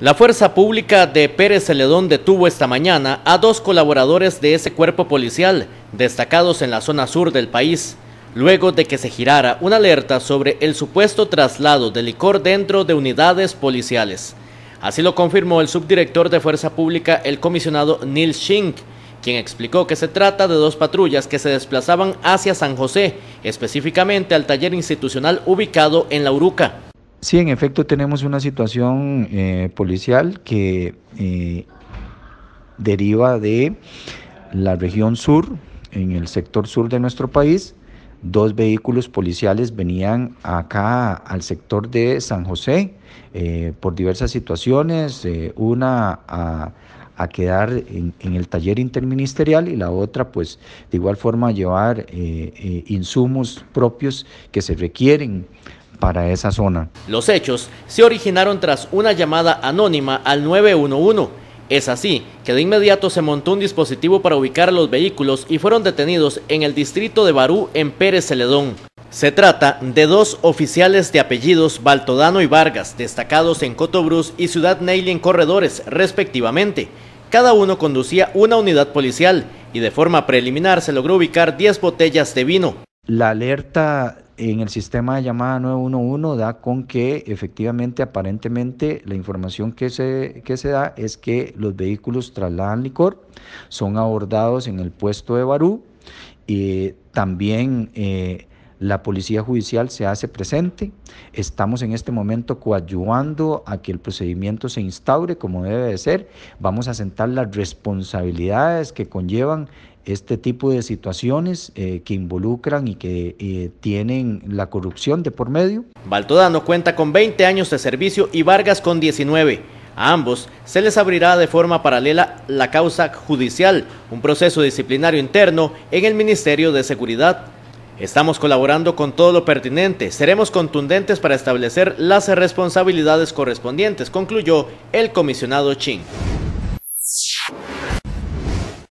La Fuerza Pública de Pérez Celedón detuvo esta mañana a dos colaboradores de ese cuerpo policial, destacados en la zona sur del país, luego de que se girara una alerta sobre el supuesto traslado de licor dentro de unidades policiales. Así lo confirmó el subdirector de Fuerza Pública, el comisionado Neil Schink, quien explicó que se trata de dos patrullas que se desplazaban hacia San José, específicamente al taller institucional ubicado en La Uruca. Sí, en efecto tenemos una situación eh, policial que eh, deriva de la región sur, en el sector sur de nuestro país. Dos vehículos policiales venían acá al sector de San José eh, por diversas situaciones, una a, a quedar en, en, el taller interministerial y la otra, pues, de igual forma llevar insumos propios que se requieren para esa zona. Los hechos se originaron tras una llamada anónima al 911. Es así que de inmediato se montó un dispositivo para ubicar a los vehículos y fueron detenidos en el distrito de Barú, en Pérez Celedón. Se trata de dos oficiales de apellidos Baltodano y Vargas, destacados en Brus y Ciudad Neyli en Corredores, respectivamente. Cada uno conducía una unidad policial y de forma preliminar se logró ubicar 10 botellas de vino, la alerta en el sistema de llamada 911 da con que efectivamente, aparentemente, la información que se, que se da es que los vehículos trasladan licor, son abordados en el puesto de Barú y también... Eh, la policía judicial se hace presente. Estamos en este momento coadyuvando a que el procedimiento se instaure como debe de ser. Vamos a sentar las responsabilidades que conllevan este tipo de situaciones eh, que involucran y que eh, tienen la corrupción de por medio. Baltodano cuenta con 20 años de servicio y Vargas con 19. A ambos se les abrirá de forma paralela la causa judicial, un proceso disciplinario interno en el Ministerio de Seguridad. Estamos colaborando con todo lo pertinente, seremos contundentes para establecer las responsabilidades correspondientes, concluyó el comisionado Chin.